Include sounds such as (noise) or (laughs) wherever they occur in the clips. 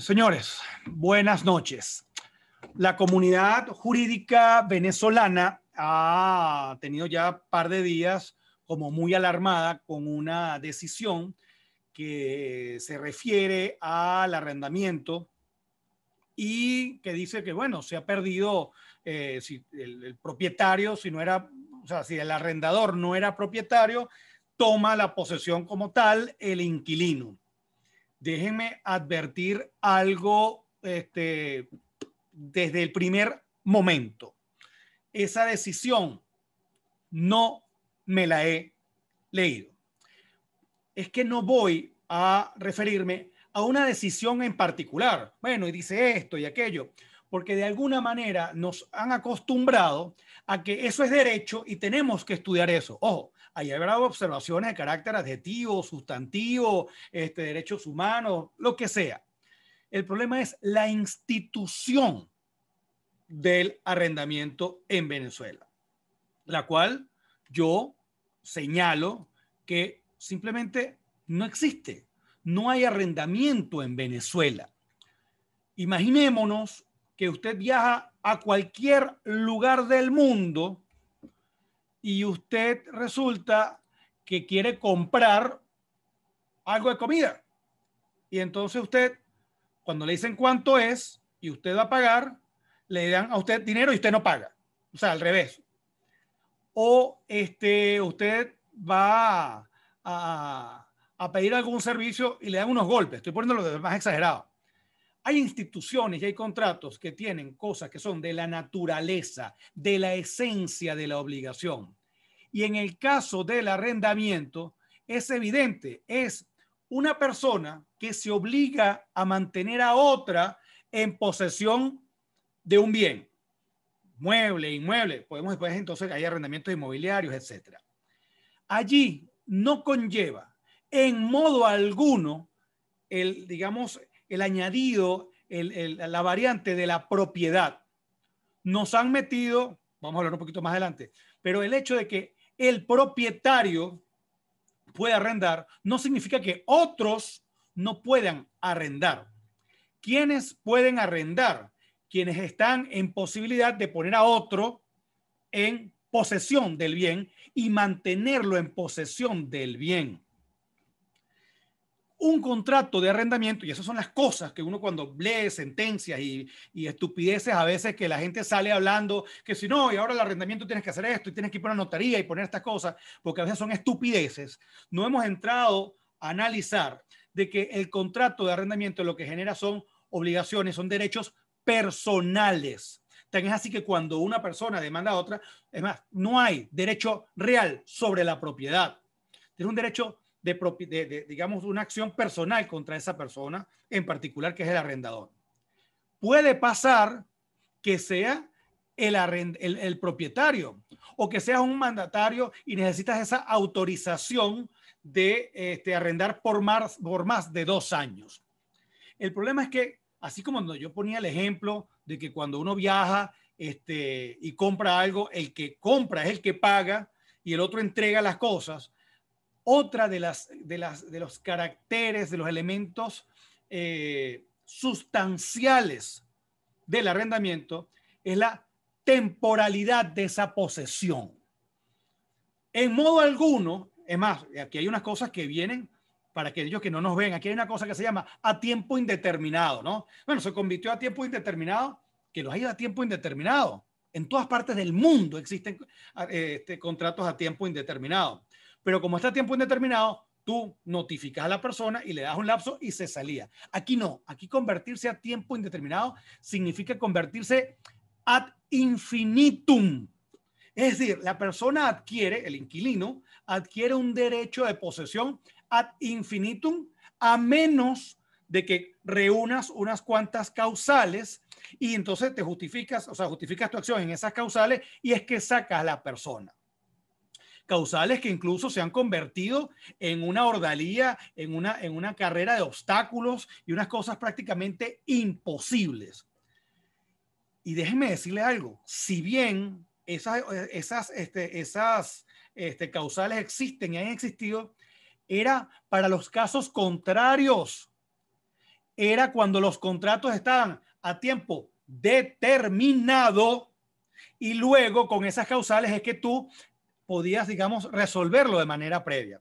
señores, buenas noches. La comunidad jurídica venezolana ha tenido ya un par de días como muy alarmada con una decisión que se refiere al arrendamiento y que dice que, bueno, se ha perdido eh, si el, el, propietario, si no era, o sea, si el arrendador no era propietario, toma la posesión como tal el inquilino déjenme advertir algo este, desde el primer momento. Esa decisión no me la he leído. Es que no voy a referirme a una decisión en particular. Bueno, y dice esto y aquello, porque de alguna manera nos han acostumbrado a que eso es derecho y tenemos que estudiar eso. Ojo, Ahí habrá observaciones de carácter adjetivo, sustantivo, este, derechos humanos, lo que sea. El problema es la institución del arrendamiento en Venezuela, la cual yo señalo que simplemente no existe. No hay arrendamiento en Venezuela. Imaginémonos que usted viaja a cualquier lugar del mundo y usted resulta que quiere comprar algo de comida. Y entonces usted, cuando le dicen cuánto es y usted va a pagar, le dan a usted dinero y usted no paga. O sea, al revés. O este, usted va a, a pedir algún servicio y le dan unos golpes. Estoy poniendo lo más exagerado. Hay instituciones y hay contratos que tienen cosas que son de la naturaleza, de la esencia de la obligación. Y en el caso del arrendamiento, es evidente, es una persona que se obliga a mantener a otra en posesión de un bien, mueble, inmueble. Podemos después entonces hay arrendamientos inmobiliarios, etcétera. Allí no conlleva en modo alguno el, digamos, el añadido, la variante de la propiedad. Nos han metido, vamos a hablar un poquito más adelante, pero el hecho de que el propietario pueda arrendar no significa que otros no puedan arrendar. ¿Quiénes pueden arrendar? Quienes están en posibilidad de poner a otro en posesión del bien y mantenerlo en posesión del bien un contrato de arrendamiento, y esas son las cosas que uno cuando lee sentencias y, estupideces a veces que la gente sale hablando, que si no, y ahora el arrendamiento tienes que hacer esto, y tienes que ir por una notaría y poner estas cosas, porque a veces son estupideces, no hemos entrado a analizar de que el contrato de arrendamiento lo que genera son obligaciones, son derechos personales. Tan es así que cuando una persona demanda a otra, es más, no hay derecho real sobre la propiedad. Tiene un derecho de, digamos, una acción personal contra esa persona en particular, que es el arrendador. Puede pasar que sea el, el, propietario o que seas un mandatario y necesitas esa autorización de este, arrendar por más, por más de dos años. El problema es que, así como yo ponía el ejemplo de que cuando uno viaja este, y compra algo, el que compra es el que paga y el otro entrega las cosas, otra de, las, de, los caracteres, de los elementos eh, sustanciales del arrendamiento es la temporalidad de esa posesión. En modo alguno, es más, aquí hay unas cosas que vienen para aquellos que no nos ven, aquí hay una cosa que se llama a tiempo indeterminado, ¿no? Bueno, se convirtió a tiempo indeterminado, que los hay a tiempo indeterminado. En todas partes del mundo existen eh, este, contratos a tiempo indeterminado pero como está a tiempo indeterminado, tú notificas a la persona y le das un lapso y se salía. Aquí no, aquí convertirse a tiempo indeterminado significa convertirse ad infinitum. Es decir, la persona adquiere, el inquilino, adquiere un derecho de posesión ad infinitum a menos de que reúnas unas cuantas causales y entonces te justificas, o sea, justificas tu acción en esas causales y es que sacas a la persona causales que incluso se han convertido en una ordalía, en una, en una carrera de obstáculos y unas cosas prácticamente imposibles. Y déjenme decirle algo, si bien esas, esas, este, esas este, causales existen y han existido, era para los casos contrarios. Era cuando los contratos estaban a tiempo determinado y luego con esas causales es que tú podías, digamos, resolverlo de manera previa.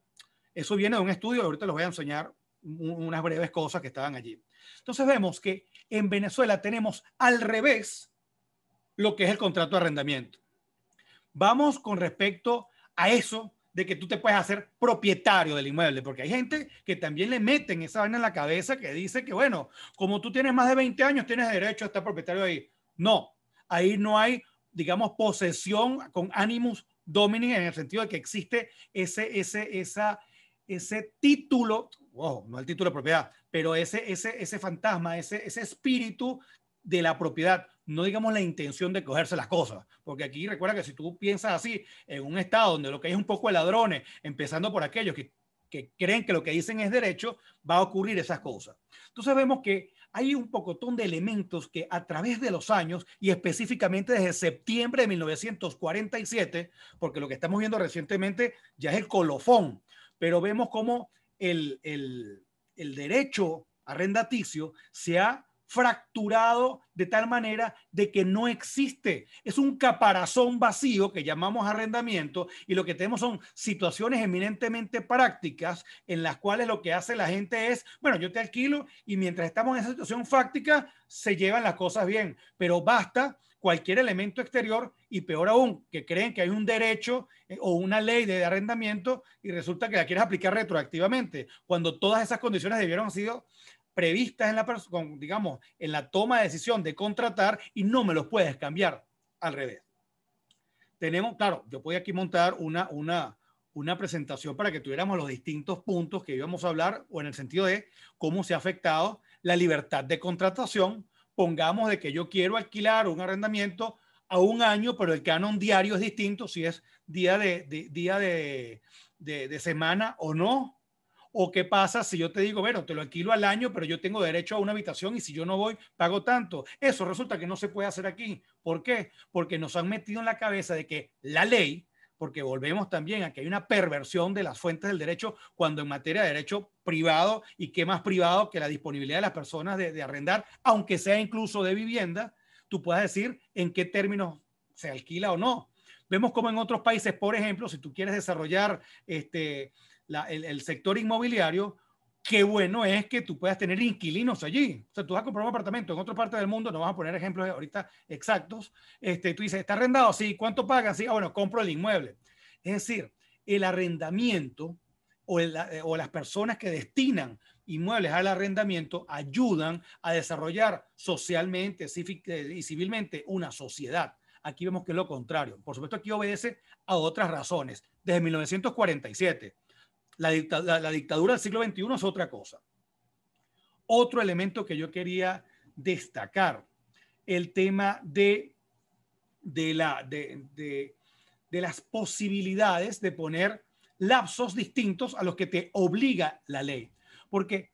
Eso viene de un estudio, ahorita les voy a enseñar unas breves cosas que estaban allí. Entonces vemos que en Venezuela tenemos al revés lo que es el contrato de arrendamiento. Vamos con respecto a eso de que tú te puedes hacer propietario del inmueble, porque hay gente que también le meten esa vaina en la cabeza que dice que, bueno, como tú tienes más de 20 años, tienes derecho a estar propietario ahí. No, ahí no hay, digamos, posesión con ánimos Dominic en el sentido de que existe ese, esa, ese título, no el título de propiedad, pero ese, ese, ese fantasma, ese, ese espíritu de la propiedad, no digamos la intención de cogerse las cosas, porque aquí recuerda que si tú piensas así, en un estado donde lo que hay es un poco de ladrones, empezando por aquellos que, que creen que lo que dicen es derecho, va a ocurrir esas cosas. Entonces vemos que hay un pocotón de elementos que a través de los años y específicamente desde septiembre de 1947, porque lo que estamos viendo recientemente ya es el colofón, pero vemos cómo el, el derecho arrendaticio se ha fracturado de tal manera de que no existe. Es un caparazón vacío que llamamos arrendamiento y lo que tenemos son situaciones eminentemente prácticas en las cuales lo que hace la gente es, bueno, yo te alquilo y mientras estamos en esa situación fáctica, se llevan las cosas bien, pero basta cualquier elemento exterior y peor aún, que creen que hay un derecho eh, o una ley de arrendamiento y resulta que la quieres aplicar retroactivamente, cuando todas esas condiciones debieron sido previstas en la digamos, en la toma de decisión de contratar y no me los puedes cambiar al revés. Tenemos, claro, yo podía aquí montar una, una, una presentación para que tuviéramos los distintos puntos que íbamos a hablar o en el sentido de cómo se ha afectado la libertad de contratación. Pongamos de que yo quiero alquilar un arrendamiento a un año, pero el canon diario es distinto si es día de, día de, de semana o no ¿O qué pasa si yo te digo, bueno, te lo alquilo al año, pero yo tengo derecho a una habitación y si yo no voy, pago tanto? Eso resulta que no se puede hacer aquí. ¿Por qué? Porque nos han metido en la cabeza de que la ley, porque volvemos también a que hay una perversión de las fuentes del derecho cuando en materia de derecho privado y qué más privado que la disponibilidad de las personas de, arrendar, aunque sea incluso de vivienda, tú puedas decir en qué términos se alquila o no. Vemos como en otros países, por ejemplo, si tú quieres desarrollar este, el, sector inmobiliario, qué bueno es que tú puedas tener inquilinos allí. O sea, tú vas a comprar un apartamento en otra parte del mundo, no vamos a poner ejemplos ahorita exactos. Este, tú dices, ¿está arrendado? Sí, ¿cuánto pagan? Sí, ah, bueno, compro el inmueble. Es decir, el arrendamiento o, eh, o las personas que destinan inmuebles al arrendamiento ayudan a desarrollar socialmente eh, y civilmente una sociedad. Aquí vemos que es lo contrario. Por supuesto, aquí obedece a otras razones. Desde 1947, la, dictadura del siglo XXI es otra cosa. Otro elemento que yo quería destacar, el tema de, de, la, de, las posibilidades de poner lapsos distintos a los que te obliga la ley. Porque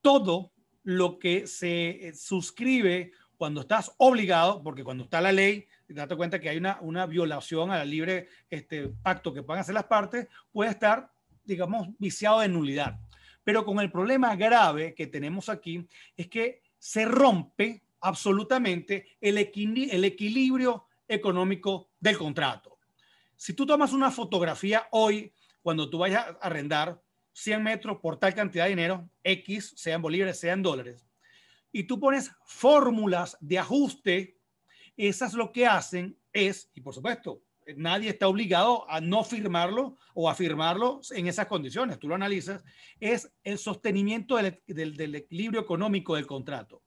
todo lo que se eh, suscribe cuando estás obligado, porque cuando está la ley, date cuenta que hay una, violación violación la libre este, pacto que puedan hacer las partes, puede estar digamos, viciado de nulidad. Pero con el problema grave que tenemos aquí es que se rompe absolutamente el, el equilibrio económico del contrato. Si tú tomas una fotografía hoy, cuando tú vayas a arrendar 100 metros por tal cantidad de dinero, X, sean bolívares, sean dólares, y tú pones fórmulas de ajuste, esas lo que hacen es, y por supuesto, nadie está obligado a no firmarlo o a firmarlo en esas condiciones, tú lo analizas, es el sostenimiento del, equilibrio económico del contrato.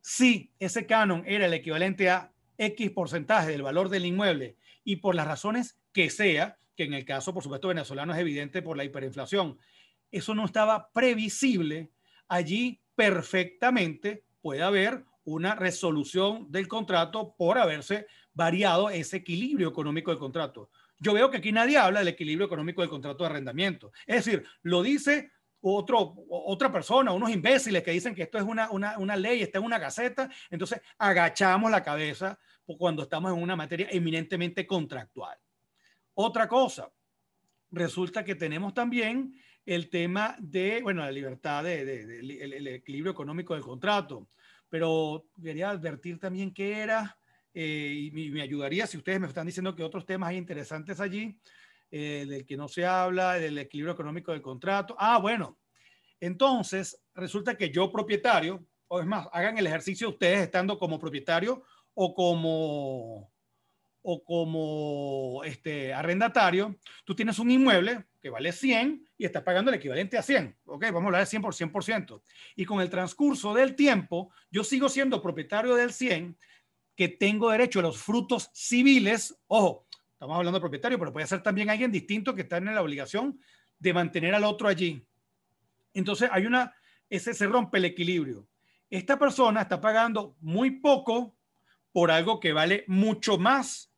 Si ese canon era el equivalente a X porcentaje del valor del inmueble y por las razones que sea, que en el caso, por supuesto, venezolano es evidente por la hiperinflación, eso no estaba previsible, allí perfectamente puede haber una resolución del contrato por haberse variado ese equilibrio económico del contrato. Yo veo que aquí nadie habla del equilibrio económico del contrato de arrendamiento. Es decir, lo dice otro, otra persona, unos imbéciles que dicen que esto es una, ley, está en una gaceta. Entonces, agachamos la cabeza cuando estamos en una materia eminentemente contractual. Otra cosa, resulta que tenemos también el tema de, bueno, la libertad, de, el, equilibrio económico del contrato, pero quería advertir también que era eh, y me, ayudaría si ustedes me están diciendo que otros temas interesantes allí, eh, del que no se habla, del equilibrio económico del contrato. Ah, bueno, entonces resulta que yo propietario, o es más, hagan el ejercicio ustedes estando como propietario o como o como este arrendatario, tú tienes un inmueble que vale 100 y estás pagando el equivalente a 100. Ok, vamos a hablar de 100 por 100%. Y con el transcurso del tiempo, yo sigo siendo propietario del 100, que tengo derecho a los frutos civiles, ojo, estamos hablando de propietario, pero puede ser también alguien distinto que está en la obligación de mantener al otro allí. Entonces hay una, ese se rompe el equilibrio. Esta persona está pagando muy poco por algo que vale mucho más.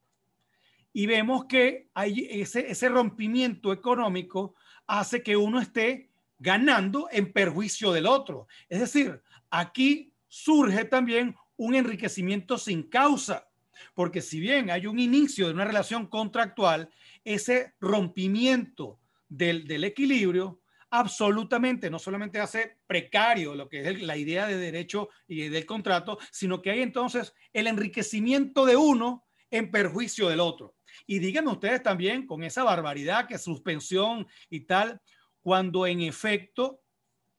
Y vemos que hay ese, ese rompimiento económico hace que uno esté ganando en perjuicio del otro. Es decir, aquí surge también un enriquecimiento sin causa, porque si bien hay un inicio de una relación contractual, ese rompimiento del, equilibrio absolutamente, no solamente hace precario lo que es la idea de derecho y del contrato, sino que hay entonces el enriquecimiento de uno en perjuicio del otro. Y díganme ustedes también con esa barbaridad que suspensión y tal, cuando en efecto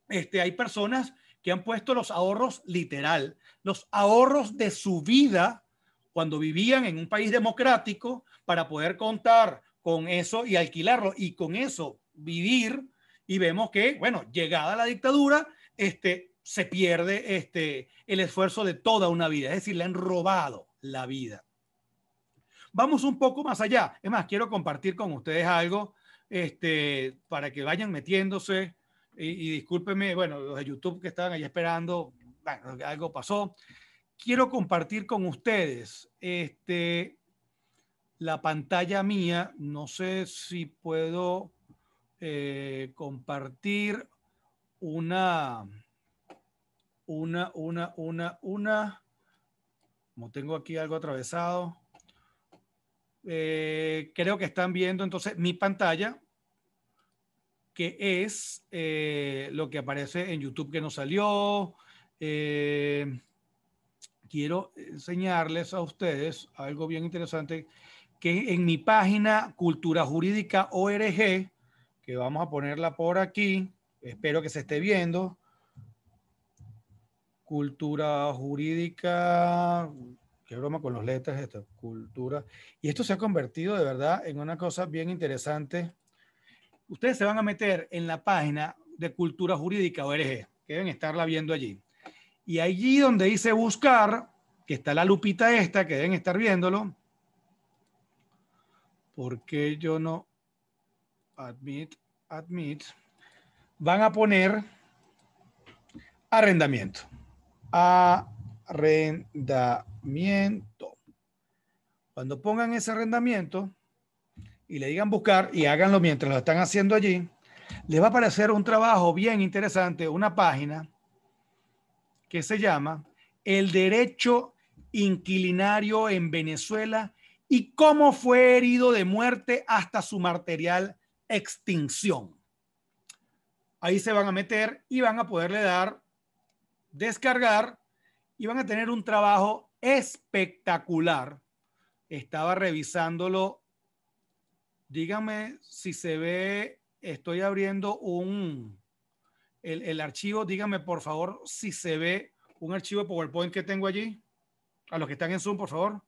este, hay personas que han puesto los ahorros literal, los ahorros de su vida cuando vivían en un país democrático para poder contar con eso y alquilarlo y con eso vivir. Y vemos que, bueno, llegada la dictadura, este, se pierde este, el esfuerzo de toda una vida, es decir, le han robado la vida. Vamos un poco más allá. Es más, quiero compartir con ustedes algo este, para que vayan metiéndose y, discúlpenme, bueno, los de YouTube que estaban ahí esperando, bueno, algo pasó. Quiero compartir con ustedes este, la pantalla mía. No sé si puedo eh, compartir una, una, una, una, una. Como tengo aquí algo atravesado. Eh, creo que están viendo entonces mi pantalla que es eh, lo que aparece en YouTube que nos salió. Eh, quiero enseñarles a ustedes algo bien interesante que en mi página Cultura Jurídica ORG, que vamos a ponerla por aquí, espero que se esté viendo. Cultura Jurídica, qué broma con los letras, esta cultura. Y esto se ha convertido de verdad en una cosa bien interesante ustedes se van a meter en la página de Cultura Jurídica ORG, que deben estarla viendo allí. Y allí donde dice buscar, que está la lupita esta, que deben estar viéndolo, porque yo no admit, admit, van a poner arrendamiento. Arrendamiento. Cuando pongan ese arrendamiento, y le digan buscar y háganlo mientras lo están haciendo allí, les va a aparecer un trabajo bien interesante, una página que se llama El Derecho Inquilinario en Venezuela y cómo fue herido de muerte hasta su material extinción. Ahí se van a meter y van a poderle dar, descargar y van a tener un trabajo espectacular. Estaba revisándolo dígame si se ve, estoy abriendo un, el, archivo, dígame por favor si se ve un archivo PowerPoint que tengo allí. A los que están en Zoom, por favor.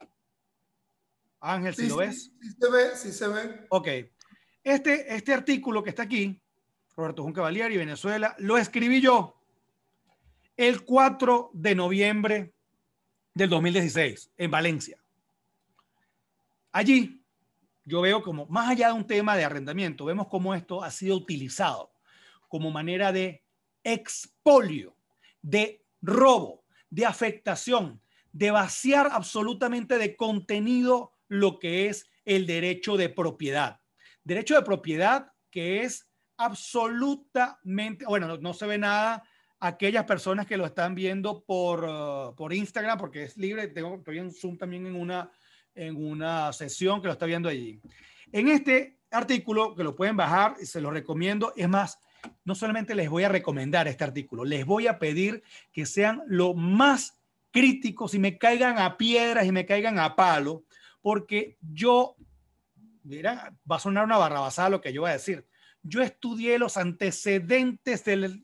Ángel, si lo ves. Sí, se ve, sí se ve. Ok. Este, este artículo que está aquí, Roberto Junca y Venezuela, lo escribí yo el 4 de noviembre del 2016 en Valencia. Allí yo veo como, más allá de un tema de arrendamiento, vemos cómo esto ha sido utilizado como manera de expolio, de robo, de afectación, de vaciar absolutamente de contenido lo que es el derecho de propiedad. Derecho de propiedad que es absolutamente, bueno, no, se ve nada aquellas personas que lo están viendo uh, por, Instagram, porque es libre, tengo, estoy en Zoom también en una en una sesión que lo está viendo allí. En este artículo, que lo pueden bajar, se lo recomiendo, es más, no solamente les voy a recomendar este artículo, les voy a pedir que sean lo más críticos y me caigan a piedras y me caigan a palo, porque yo, mira, va a sonar una barrabasada lo que yo voy a decir. Yo estudié los antecedentes del,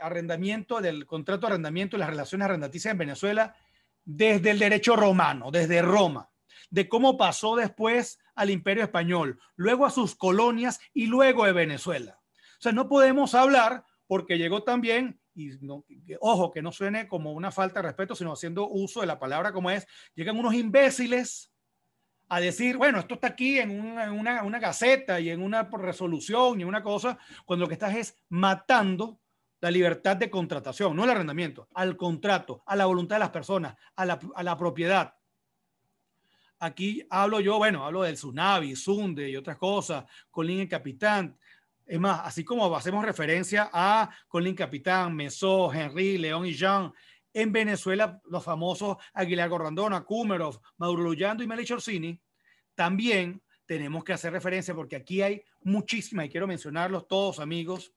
arrendamiento, del contrato de arrendamiento y las relaciones arrendaticias en Venezuela desde el derecho romano, desde Roma, de cómo pasó después al imperio español, luego a sus colonias y luego a Venezuela. O sea, no podemos hablar porque llegó también, y ojo, que no suene como una falta de respeto, sino haciendo uso de la palabra como es, llegan unos imbéciles a decir, bueno, esto está aquí en una, una, gaceta y en una resolución y una cosa, cuando lo que estás es matando la libertad de contratación, no el arrendamiento, al contrato, a la voluntad de las personas, a la, propiedad. Aquí hablo yo, bueno, hablo del tsunami, Sunde y otras cosas, Colin el Capitán. Es más, así como hacemos referencia a Colin Capitán, Mesó, Henry, León y Jean, en Venezuela los famosos Aguilar Gorrandona, Kumerov, Maduro Luyando y Meli también tenemos que hacer referencia porque aquí hay muchísimas, y quiero mencionarlos todos amigos,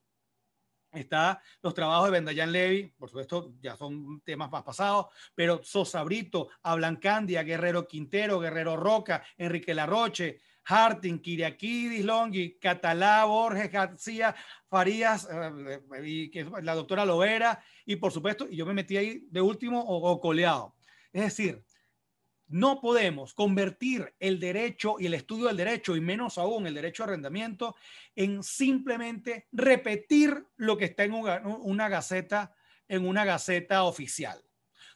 Está los trabajos de Vendayan Levy, por supuesto, ya son temas más pasados, pero Sosabrito, Ablancandia, Guerrero Quintero, Guerrero Roca, Enrique Larroche, Harting, Kiriakidis, Longhi, Catalá, Borges, García, Farías, eh, y que, la doctora Lovera, y por supuesto, y yo me metí ahí de último o coleado. Es decir, no podemos convertir el derecho y el estudio del derecho, y menos aún el derecho de arrendamiento, en simplemente repetir lo que está en una gaceta, en una gaceta oficial.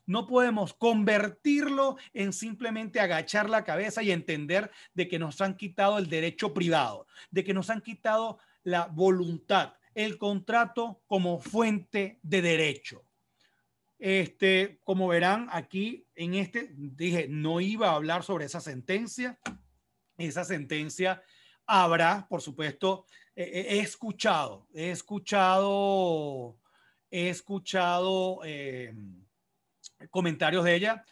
No podemos convertirlo en simplemente agachar la cabeza y entender de que nos han quitado el derecho privado, de que nos han quitado la voluntad, el contrato como fuente de derecho. Este, como verán aquí en este, dije, no iba a hablar sobre esa sentencia. Esa sentencia habrá, por supuesto, eh, eh, he escuchado, he escuchado, he escuchado eh, comentarios de ella.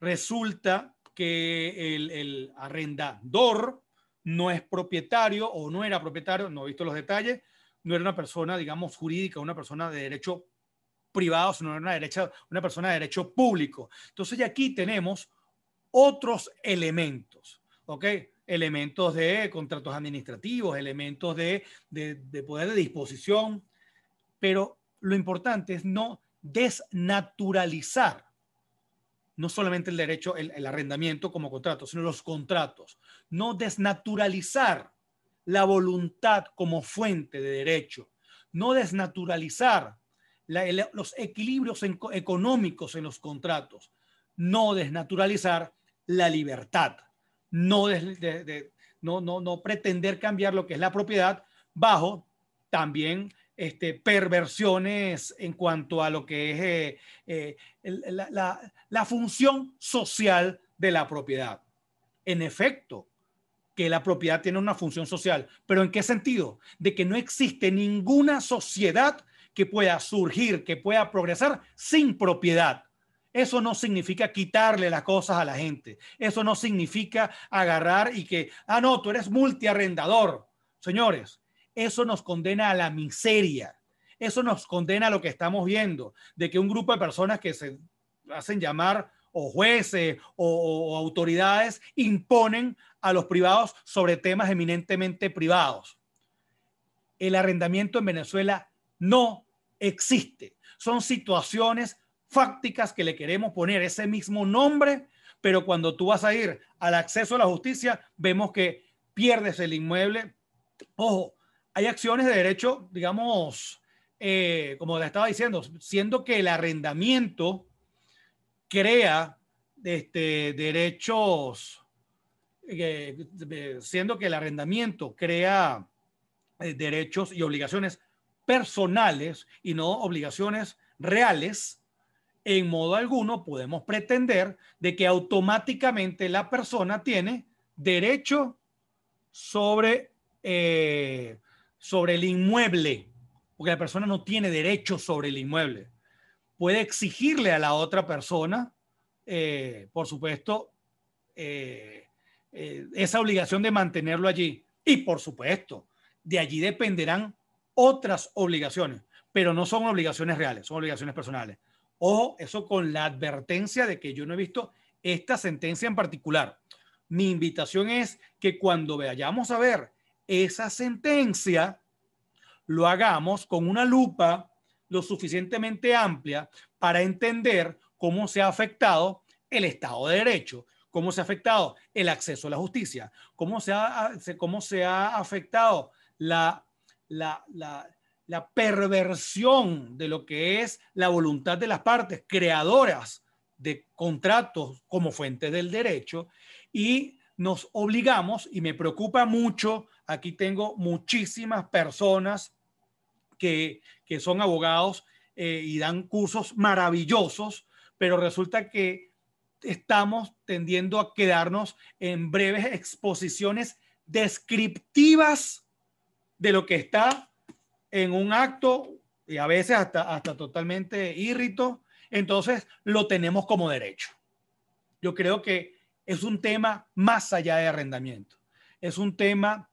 Resulta que el, el, arrendador no es propietario o no era propietario, no he visto los detalles, no era una persona, digamos, jurídica, una persona de derecho privado, sino una, derecha, una persona de derecho público. Entonces, aquí tenemos otros elementos, ¿ok? Elementos de contratos administrativos, elementos de, poder de disposición, pero lo importante es no desnaturalizar no solamente el derecho, el, el, arrendamiento como contrato, sino los contratos. No desnaturalizar la voluntad como fuente de derecho. No desnaturalizar los equilibrios económicos en los contratos, no desnaturalizar la libertad, no, no, no, pretender cambiar lo que es la propiedad bajo también este, perversiones en cuanto a lo que es eh, eh, la, función social de la propiedad. En efecto, que la propiedad tiene una función social, pero ¿en qué sentido? De que no existe ninguna sociedad que pueda surgir, que pueda progresar sin propiedad. Eso no significa quitarle las cosas a la gente. Eso no significa agarrar y que, ah, no, tú eres multiarrendador. Señores, eso nos condena a la miseria. Eso nos condena a lo que estamos viendo, de que un grupo de personas que se hacen llamar o jueces o, autoridades imponen a los privados sobre temas eminentemente privados. El arrendamiento en Venezuela no existe. Son situaciones fácticas que le queremos poner ese mismo nombre, pero cuando tú vas a ir al acceso a la justicia, vemos que pierdes el inmueble. Ojo, hay acciones de derecho, digamos, eh, como le estaba diciendo, siendo que el arrendamiento crea este, derechos, eh, siendo que el arrendamiento crea eh, derechos y obligaciones personales y no obligaciones reales, en modo alguno podemos pretender de que automáticamente la persona tiene derecho sobre, eh, sobre el inmueble, porque la persona no tiene derecho sobre el inmueble. Puede exigirle a la otra persona, eh, por supuesto, eh, esa obligación de mantenerlo allí. Y por supuesto, de allí dependerán otras obligaciones, pero no son obligaciones reales, son obligaciones personales. Ojo, eso con la advertencia de que yo no he visto esta sentencia en particular. Mi invitación es que cuando vayamos a ver esa sentencia, lo hagamos con una lupa lo suficientemente amplia para entender cómo se ha afectado el Estado de Derecho, cómo se ha afectado el acceso a la justicia, cómo se ha, cómo se ha afectado la la, perversión de lo que es la voluntad de las partes creadoras de contratos como fuente del derecho y nos obligamos, y me preocupa mucho, aquí tengo muchísimas personas que, son abogados eh, y dan cursos maravillosos, pero resulta que estamos tendiendo a quedarnos en breves exposiciones descriptivas de lo que está en un acto y a veces hasta, hasta totalmente irrito, entonces lo tenemos como derecho. Yo creo que es un tema más allá de arrendamiento, es un tema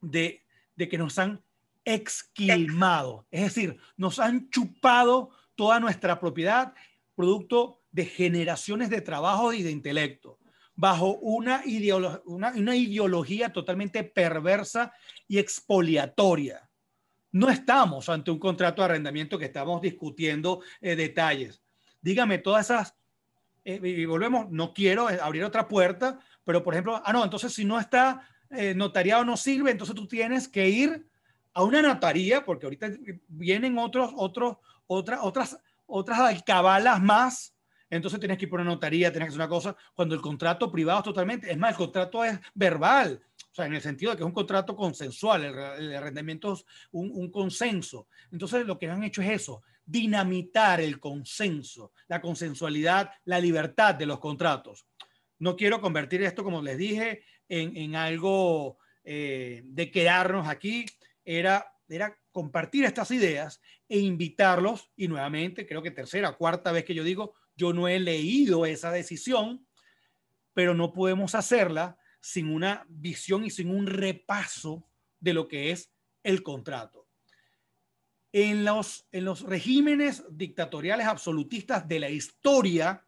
de, de que nos han exquilmado, es decir, nos han chupado toda nuestra propiedad, producto de generaciones de trabajo y de intelecto bajo una, una, ideología totalmente perversa y expoliatoria. No estamos ante un contrato de arrendamiento que estamos discutiendo eh, detalles. Dígame todas esas, eh, y volvemos, no quiero eh, abrir otra puerta, pero por ejemplo, ah, no, entonces si no está notariado no sirve, entonces tú tienes que ir a una notaría, porque ahorita vienen otros, otros, otras, otras, otras alcabalas más entonces tienes que ir por una notaría, tienes que hacer una cosa, cuando el contrato privado es totalmente, es más, el contrato es verbal, o sea, en el sentido de que es un contrato consensual, el, el es un, consenso. Entonces lo que han hecho es eso, dinamitar el consenso, la consensualidad, la libertad de los contratos. No quiero convertir esto, como les dije, en, algo eh, de quedarnos aquí, era, era compartir estas ideas e invitarlos, y nuevamente, creo que tercera, cuarta vez que yo digo, yo no he leído esa decisión, pero no podemos hacerla sin una visión y sin un repaso de lo que es el contrato. En los, en los regímenes dictatoriales absolutistas de la historia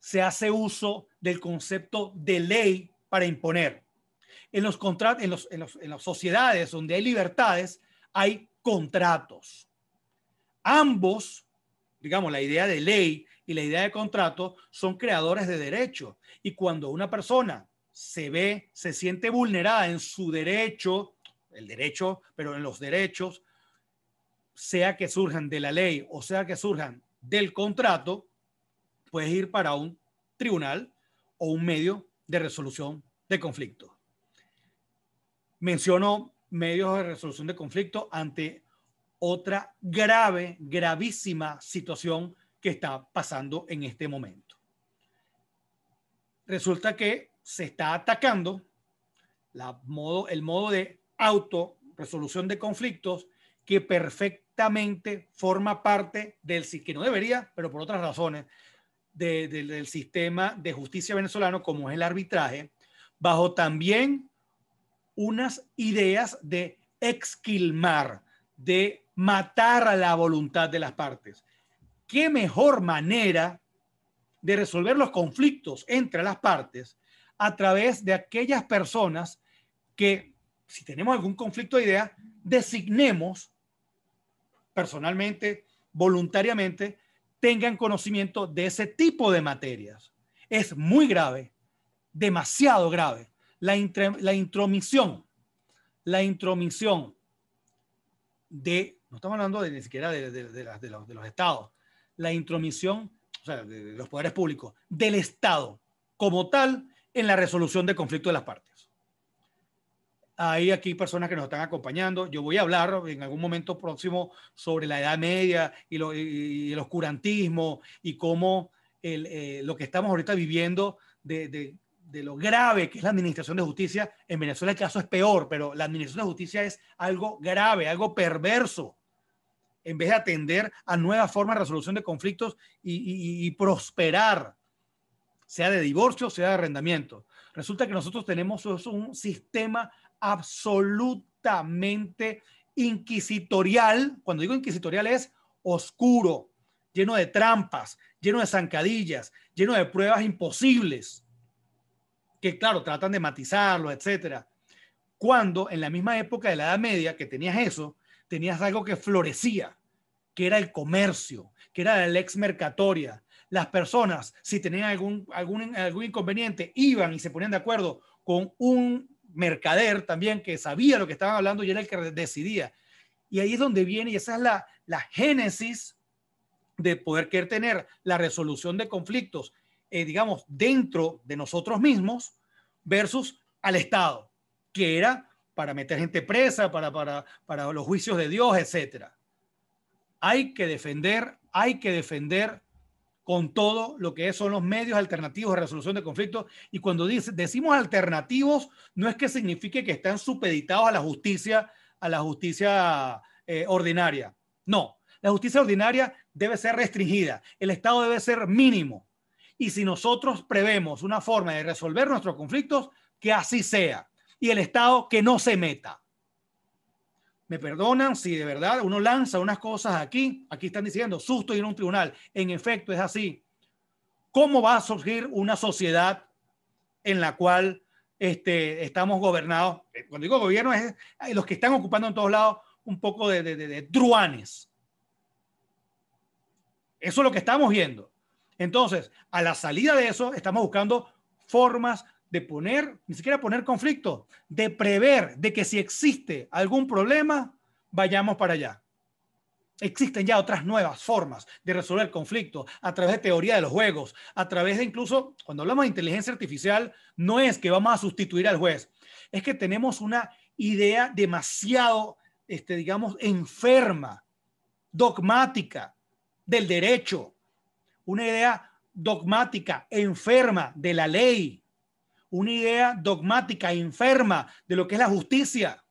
se hace uso del concepto de ley para imponer. En, los en, en, los, en las sociedades donde hay libertades hay contratos. Ambos, digamos, la idea de ley y la idea de contrato son creadores de derechos. Y cuando una persona se ve, se siente vulnerada en su derecho, el derecho, pero en los derechos, sea que surjan de la ley o sea que surjan del contrato, puedes ir para un tribunal o un medio de resolución de conflicto. Menciono medios de resolución de conflicto ante otra grave, gravísima situación que está pasando en este momento. Resulta que se está atacando el modo de auto de conflictos que perfectamente forma parte del que no debería, pero por otras razones, del sistema de justicia venezolano como es el arbitraje, bajo también unas ideas de exquilmar, de matar a la voluntad de las partes qué mejor manera de resolver los conflictos entre las partes a través de aquellas personas que, si tenemos algún conflicto de idea, designemos personalmente, voluntariamente, tengan conocimiento de ese tipo de materias. Es muy grave, demasiado grave, la, intromisión, la intromisión de, no estamos hablando de, ni siquiera de, los estados, la intromisión de los poderes públicos, del Estado como tal en la resolución de conflicto de las partes. Hay aquí personas que nos están acompañando. Yo voy a hablar en algún momento próximo sobre la Edad Media y, el oscurantismo y cómo eh, lo que estamos ahorita viviendo de lo grave que es la administración de justicia. En Venezuela el caso es peor, pero la administración de justicia es algo grave, algo perverso en vez de atender a nuevas formas de resolución de conflictos y, prosperar, sea de divorcio, sea de arrendamiento. Resulta que nosotros tenemos un sistema absolutamente inquisitorial. Cuando digo inquisitorial es oscuro, lleno de trampas, lleno de zancadillas, lleno de pruebas imposibles, que claro, tratan de matizarlo, etcétera. Cuando en la misma época de la Edad Media que tenías eso, tenías algo que florecía, que era el comercio, que era la ex mercatoria. Las personas, si tenían algún, algún, algún inconveniente, iban y se ponían de acuerdo con un mercader también que sabía lo que estaban hablando y era el que decidía. Y ahí es donde viene, y esa es la, la génesis de poder querer tener la resolución de conflictos, eh, digamos, dentro de nosotros mismos versus al Estado, que era para meter gente presa, para, para, para los juicios de Dios, etc. Hay que defender, hay que defender con todo lo que son los medios alternativos de resolución de conflictos. Y cuando dice, decimos alternativos, no es que signifique que están supeditados a la justicia, a la justicia eh, ordinaria. No, la justicia ordinaria debe ser restringida, el Estado debe ser mínimo. Y si nosotros prevemos una forma de resolver nuestros conflictos, que así sea y el Estado que no se meta. Me perdonan si de verdad uno lanza unas cosas aquí, aquí están diciendo susto y a un tribunal. En efecto, es así. ¿Cómo va a surgir una sociedad en la cual este, estamos gobernados? Eh, cuando digo gobierno, es eh, los que están ocupando en todos lados un poco de, de, Eso es lo que estamos viendo. Entonces, a la salida de eso, estamos buscando formas de poner, ni siquiera poner conflicto, de prever de que si existe algún problema, vayamos para allá. Existen ya otras nuevas formas de resolver conflictos a través de teoría de los juegos, a través de incluso, cuando hablamos de inteligencia artificial, no es que vamos a sustituir al juez, es que tenemos una idea demasiado, este, digamos, enferma, dogmática del derecho, una idea dogmática, enferma de la ley, una idea dogmática, enferma de lo que es la justicia.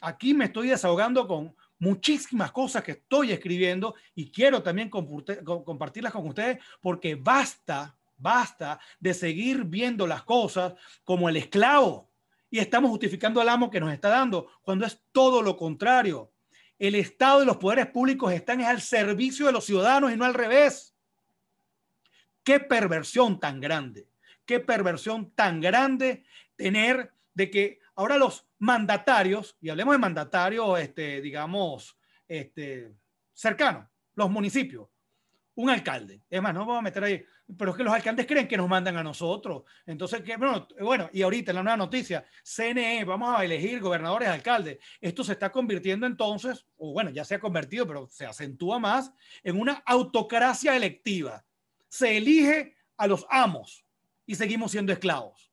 Aquí me estoy desahogando con muchísimas cosas que estoy escribiendo y quiero también compartirlas con ustedes porque basta, basta de seguir viendo las cosas como el esclavo y estamos justificando al amo que nos está dando cuando es todo lo contrario. El Estado y los poderes públicos están al servicio de los ciudadanos y no al revés. Qué perversión tan grande qué perversión tan grande tener de que ahora los mandatarios, y hablemos de mandatarios, este, digamos, este, cercanos, los municipios, un alcalde. Es más, no vamos a meter ahí, pero es que los alcaldes creen que nos mandan a nosotros. Entonces, que, bueno, bueno, y ahorita en la nueva noticia, CNE, vamos a elegir gobernadores, alcaldes. Esto se está convirtiendo entonces, o bueno, ya se ha convertido, pero se acentúa más, en una autocracia electiva. Se elige a los amos y seguimos siendo esclavos.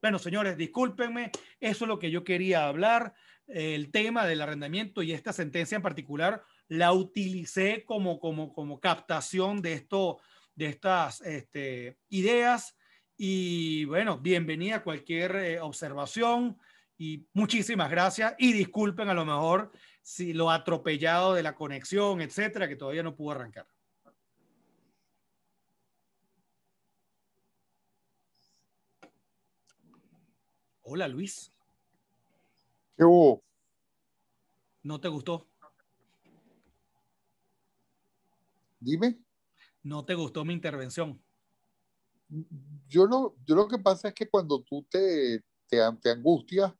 Bueno, señores, discúlpenme, eso es lo que yo quería hablar, eh, el tema del arrendamiento y esta sentencia en particular la utilicé como, como, como captación de, esto, de estas este, ideas y bueno, bienvenida a cualquier eh, observación y muchísimas gracias y disculpen a lo mejor si lo atropellado de la conexión, etcétera, que todavía no pudo arrancar. Hola Luis. ¿Qué hubo? ¿No te gustó? Dime. ¿No te gustó mi intervención? Yo no. yo lo que pasa es que cuando tú te, angustias,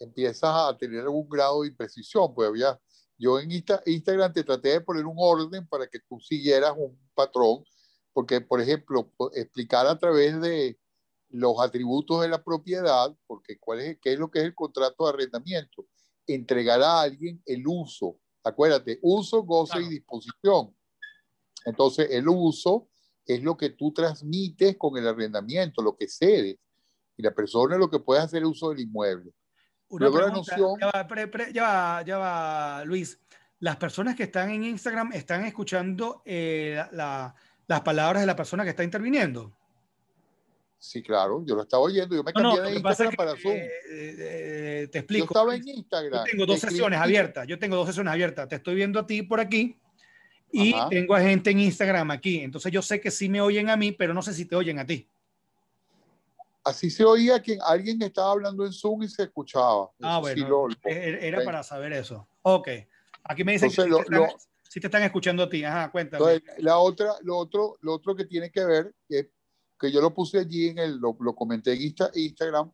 empiezas a tener algún grado de imprecisión. Pues había, yo en Instagram te traté de poner un orden para que tú siguieras un patrón, porque, por ejemplo, explicar a través de, los atributos de la propiedad, porque ¿cuál es, ¿qué es lo que es el contrato de arrendamiento? Entregar a alguien el uso. Acuérdate, uso, goce y disposición. Entonces, el uso es lo que tú transmites con el arrendamiento, lo que cedes. Y la persona es lo que puede hacer el uso del inmueble. Una noción... Ya va, ya, va, Luis. Las personas que están en Instagram están escuchando eh, las palabras de la persona que está interviniendo. Sí, claro, yo lo estaba oyendo, yo me cambié de Instagram para Zoom. Eh, eh, te explico. Yo estaba en Instagram. tengo dos sesiones abiertas, yo tengo dos sesiones abiertas, te estoy viendo a ti por aquí y tengo a gente en Instagram aquí, entonces yo sé que sí me oyen a mí, pero no sé si te oyen a ti. Así se oía que alguien estaba hablando en Zoom y se escuchaba. Ah, bueno, e-, e-, era para saber eso. Ok, aquí me dicen que... si te están escuchando a ti. Ajá, cuéntame. la otra, lo otro, lo otro que tiene que ver, que que yo lo puse allí en el, lo, comenté en Instagram,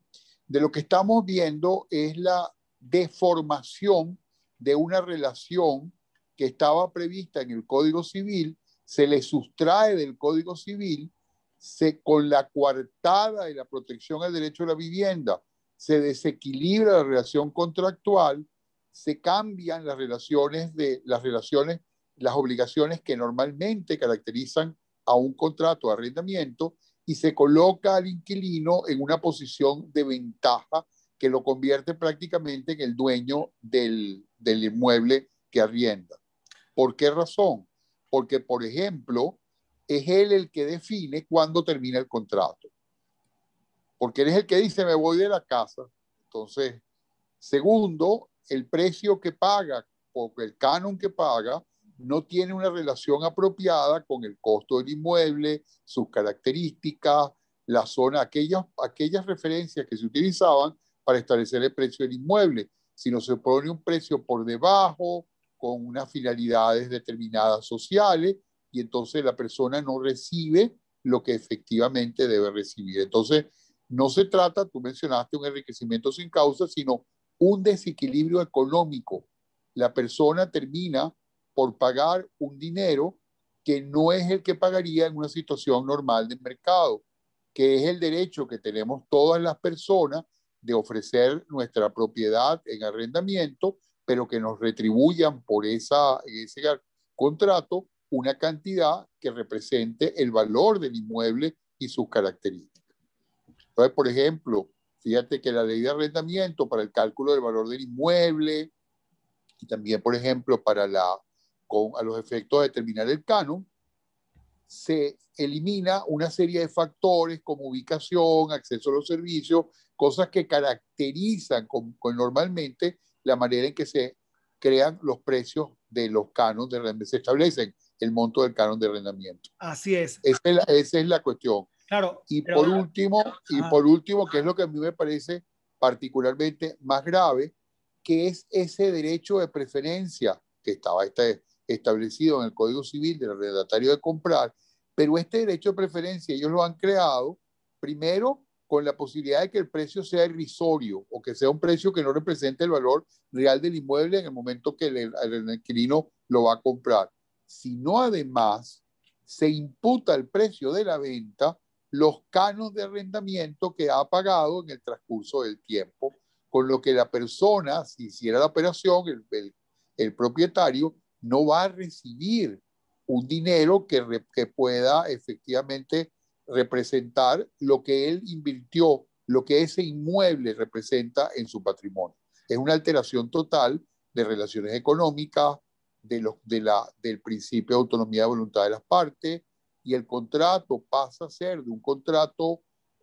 de lo que estamos viendo es la deformación de una relación que estaba prevista en el Código Civil, se le sustrae del Código Civil, se, con la coartada y la protección al derecho a la vivienda, se desequilibra la relación contractual, se cambian las relaciones de las relaciones, las obligaciones que normalmente caracterizan a un contrato de arrendamiento y se coloca al inquilino en una posición de ventaja que lo convierte prácticamente en el dueño del, inmueble que arrienda. ¿Por qué razón? Porque, por ejemplo, es él el que define cuándo termina el contrato. Porque él es el que dice, me voy de la casa. Entonces, segundo, el precio que paga, o el canon que paga, no tiene una relación apropiada con el costo del inmueble, sus características, la zona, aquellas, aquellas referencias que se utilizaban para establecer el precio del inmueble, sino se pone un precio por debajo, con unas finalidades determinadas sociales, y entonces la persona no recibe lo que efectivamente debe recibir. Entonces, no se trata, tú mencionaste un enriquecimiento sin causa, sino un desequilibrio económico. La persona termina por pagar un dinero que no es el que pagaría en una situación normal del mercado, que es el derecho que tenemos todas las personas de ofrecer nuestra propiedad en arrendamiento, pero que nos retribuyan por esa, ese contrato una cantidad que represente el valor del inmueble y sus características. Entonces, por ejemplo, fíjate que la ley de arrendamiento para el cálculo del valor del inmueble y también, por ejemplo, para la con, a los efectos de determinar el canon, se elimina una serie de factores como ubicación, acceso a los servicios, cosas que caracterizan con, normalmente la manera en que se crean los precios de los canons de se establecen el monto del canon de arrendamiento. Así es. Esa es la, cuestión. Claro. Y por último, y por último, que es lo que a mí me parece particularmente más grave, que es ese derecho de preferencia que estaba este, establecido en el Código Civil del arrendatario de comprar, pero este derecho de preferencia ellos lo han creado primero con la posibilidad de que el precio sea irrisorio o que sea un precio que no represente el valor real del inmueble en el momento que el, inquilino lo va a comprar, sino además se imputa el precio de la venta los canos de arrendamiento que ha pagado en el transcurso del tiempo, con lo que la persona, si hiciera la operación, el, el propietario, no va a recibir un dinero que, pueda efectivamente representar lo que él invirtió, lo que ese inmueble representa en su patrimonio. Es una alteración total de relaciones económicas, de de la, del principio de autonomía de voluntad de las partes, y el contrato pasa a ser de un contrato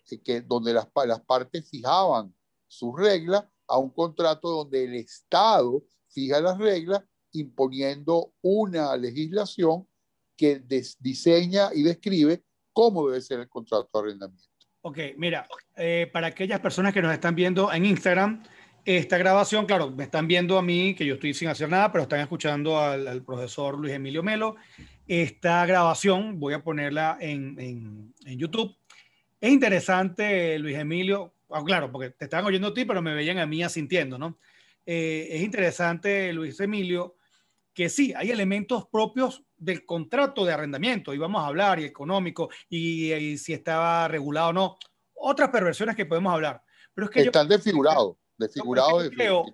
eh, que, donde las, las partes fijaban sus reglas a un contrato donde el Estado fija las reglas imponiendo una legislación que diseña y describe cómo debe ser el contrato de arrendamiento. Ok, mira, eh, para aquellas personas que nos están viendo en Instagram, esta grabación, claro, me están viendo a mí, que yo estoy sin hacer nada, pero están escuchando al, profesor Luis Emilio Melo. Esta grabación voy a ponerla en, YouTube. Es interesante, Luis Emilio, ah, claro, porque te estaban oyendo a ti, pero me veían a mí asintiendo, ¿no? Eh, es interesante, Luis Emilio, que sí, hay elementos propios del contrato de arrendamiento, y vamos a hablar, y económico, y, si estaba regulado o no, otras perversiones que podemos hablar. Pero es que Están desfigurados, desfigurados. creo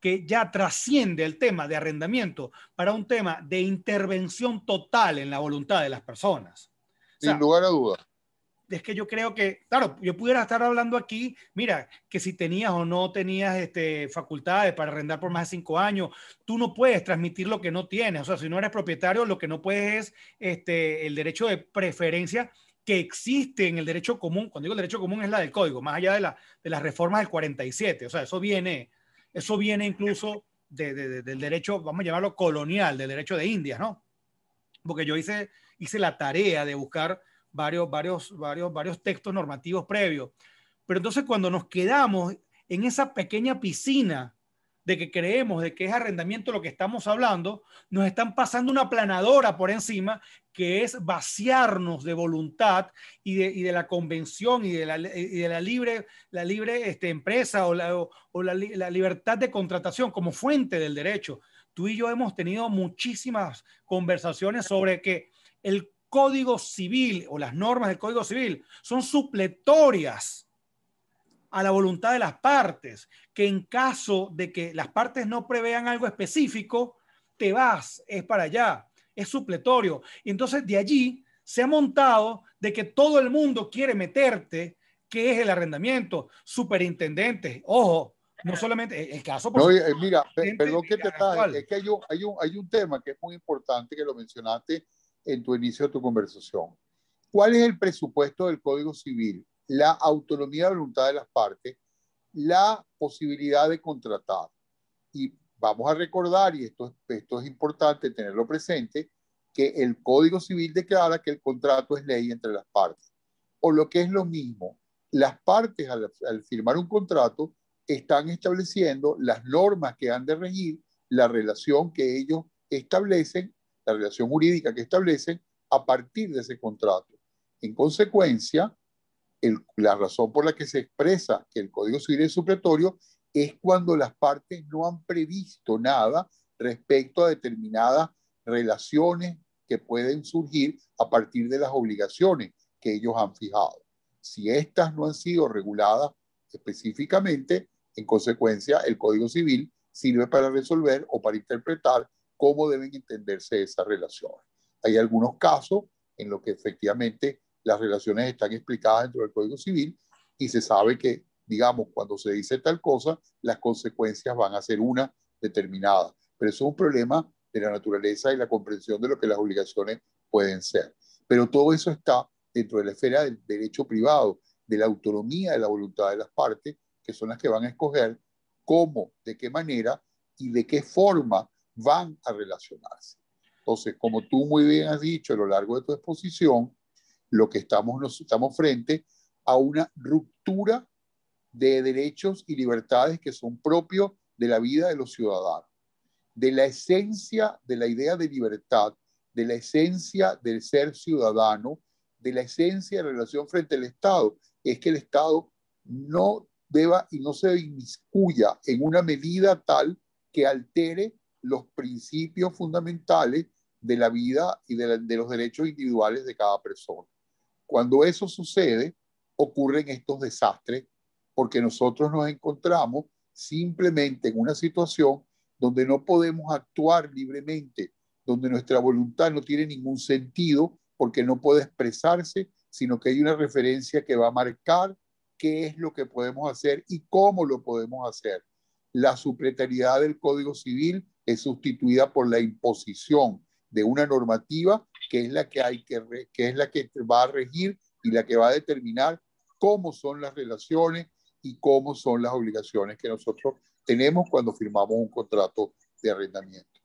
que ya trasciende el tema de arrendamiento para un tema de intervención total en la voluntad de las personas. Sin lugar a dudas es que yo creo que, claro, yo pudiera estar hablando aquí, mira, que si tenías o no tenías este, facultades para arrendar por más de cinco años, tú no puedes transmitir lo que no tienes. O sea, si no eres propietario, lo que no puedes es este, el derecho de preferencia que existe en el derecho común. Cuando digo el derecho común es la del código, más allá de, la, de las reformas del 47. O sea, eso viene, eso viene incluso del derecho, vamos a llamarlo colonial, del derecho de Indias, ¿no? Porque yo hice, hice la tarea de buscar varios, varios, varios, textos normativos previos. Pero entonces cuando nos quedamos en esa pequeña piscina de que creemos de que es arrendamiento lo que estamos hablando, nos están pasando una planadora por encima que es vaciarnos de voluntad y de, la convención y de la, libre, la libre este, empresa o, o, la libertad de contratación como fuente del derecho. Tú y yo hemos tenido muchísimas conversaciones sobre que el Código Civil o las normas del Código Civil son supletorias a la voluntad de las partes, que en caso de que las partes no prevean algo específico, te vas, es para allá, es supletorio. Y entonces de allí se ha montado de que todo el mundo quiere meterte, que es el arrendamiento, superintendente, ojo, no solamente el caso. Eh, mira, perdón que te es que hay hay un tema que es muy importante que lo mencionaste en tu inicio de tu conversación. ¿Cuál es el presupuesto del Código Civil? La autonomía de voluntad de las partes, la posibilidad de contratar. Y vamos a recordar, y esto, esto es importante tenerlo presente, que el Código Civil declara que el contrato es ley entre las partes. O lo que es lo mismo, las partes al firmar un contrato están estableciendo las normas que han de regir la relación que ellos establecen la relación jurídica que establecen a partir de ese contrato. En consecuencia, la razón por la que se expresa que el Código Civil es supletorio es cuando las partes no han previsto nada respecto a determinadas relaciones que pueden surgir a partir de las obligaciones que ellos han fijado. Si estas no han sido reguladas específicamente, en consecuencia, el Código Civil sirve para resolver o para interpretar cómo deben entenderse esas relaciones. Hay algunos casos en los que efectivamente las relaciones están explicadas dentro del Código Civil y se sabe que, digamos, cuando se dice tal cosa, las consecuencias van a ser una determinada. Pero eso es un problema de la naturaleza y la comprensión de lo que las obligaciones pueden ser. Pero todo eso está dentro de la esfera del derecho privado, de la autonomía de la voluntad de las partes, que son las que van a escoger cómo, de qué manera y de qué forma van a relacionarse. Entonces, como tú muy bien has dicho a lo largo de tu exposición, lo que estamos, nos estamos frente a una ruptura de derechos y libertades que son propios de la vida de los ciudadanos, de la esencia de la idea de libertad, de la esencia del ser ciudadano, de la esencia de la relación frente al Estado, es que el Estado no deba y no se inmiscuya en una medida tal que altere los principios fundamentales de la vida y de, los derechos individuales de cada persona. Cuando eso sucede, ocurren estos desastres porque nosotros nos encontramos simplemente en una situación donde no podemos actuar libremente, donde nuestra voluntad no tiene ningún sentido porque no puede expresarse, sino que hay una referencia que va a marcar qué es lo que podemos hacer y cómo lo podemos hacer. La supletariedad del Código Civil es sustituida por la imposición de una normativa que es la que hay que, que es la que va a regir y la que va a determinar cómo son las relaciones y cómo son las obligaciones que nosotros tenemos cuando firmamos un contrato de arrendamiento.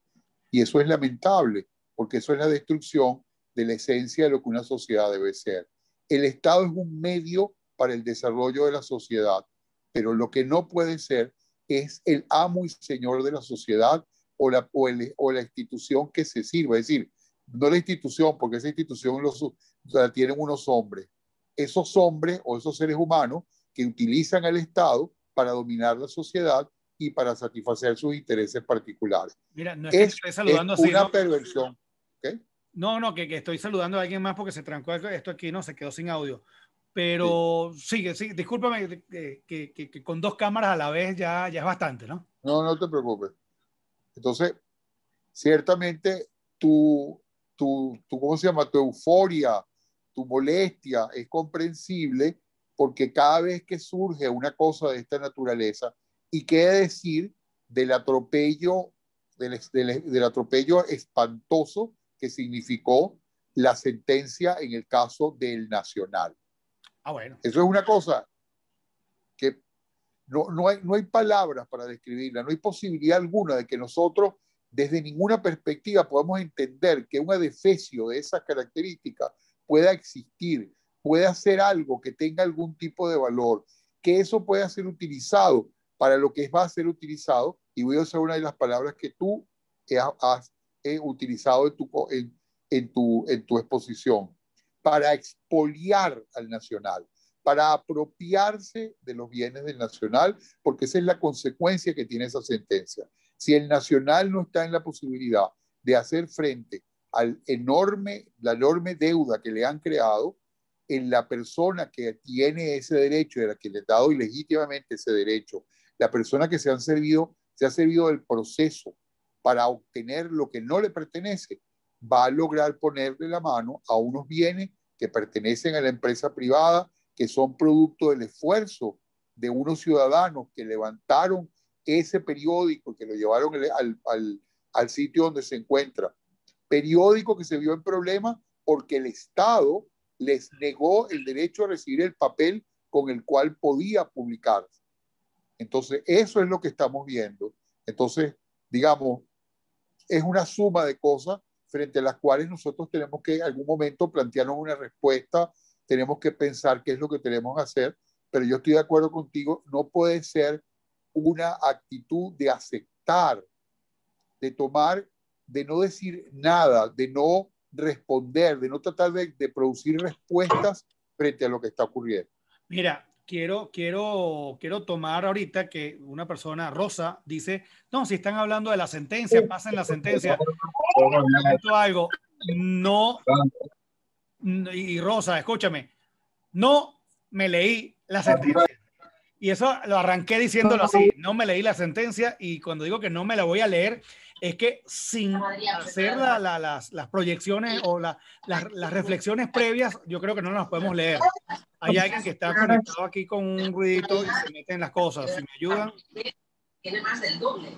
Y eso es lamentable, porque eso es la destrucción de la esencia de lo que una sociedad debe ser. El Estado es un medio para el desarrollo de la sociedad, pero lo que no puede ser es el amo y señor de la sociedad o la, o, la institución que se sirva. Es decir, no la institución, porque esa institución los, la tienen unos hombres. Esos hombres o esos seres humanos que utilizan al Estado para dominar la sociedad y para satisfacer sus intereses particulares. Mira, no es, Una perversión. No, no, que, estoy saludando a alguien más porque se trancó esto aquí, no, se quedó sin audio. Pero sí, sí, discúlpame eh, que, que, que, con dos cámaras a la vez ya, ya es bastante, ¿no? No, no te preocupes. Entonces, ciertamente tu, tu, tu, ¿cómo se llama? euforia, tu molestia es comprensible porque cada vez que surge una cosa de esta naturaleza, y qué decir del atropello, del, del, del atropello espantoso que significó la sentencia en el caso del Nacional. Ah, bueno. Eso es una cosa. No, hay, palabras para describirla, no hay posibilidad alguna de que nosotros desde ninguna perspectiva podamos entender que un adefesio de esas características pueda existir, pueda ser algo que tenga algún tipo de valor, que eso pueda ser utilizado para lo que va a ser utilizado, y voy a usar una de las palabras que tú eh, has eh, utilizado tu, en tu exposición, para expoliar al nacional para apropiarse de los bienes del nacional, porque esa es la consecuencia que tiene esa sentencia. Si el nacional no está en la posibilidad de hacer frente al enorme, la enorme deuda que le han creado, en la persona que tiene ese derecho, de la que le han dado ilegítimamente ese derecho, la persona que se, han servido, se ha servido del proceso para obtener lo que no le pertenece, va a lograr ponerle la mano a unos bienes que pertenecen a la empresa privada, que son producto del esfuerzo de unos ciudadanos que levantaron ese periódico, que lo llevaron al, sitio donde se encuentra. Periódico que se vio en problemas porque el Estado les negó el derecho a recibir el papel con el cual podía publicarse. Entonces, eso es lo que estamos viendo. Entonces, digamos, es una suma de cosas frente a las cuales nosotros tenemos que en algún momento plantearnos una respuesta tenemos que pensar qué es lo que tenemos que hacer, pero yo estoy de acuerdo contigo, no puede ser una actitud de aceptar, de tomar, de no decir nada, de no responder, de no tratar de, producir respuestas frente a lo que está ocurriendo. Mira, quiero, quiero, quiero tomar ahorita que una persona, Rosa, dice, no, si están hablando de la sentencia, pasen la sentencia. (laughs) algo. No, y Rosa, escúchame, no me leí la sentencia. Y eso lo arranqué diciéndolo así, no me leí la sentencia y cuando digo que no me la voy a leer, es que sin hacer las, proyecciones o las, reflexiones previas, yo creo que no las podemos leer. Hay alguien que está conectado aquí con un ruidito y se meten las cosas, si me ayudan. Tiene más del doble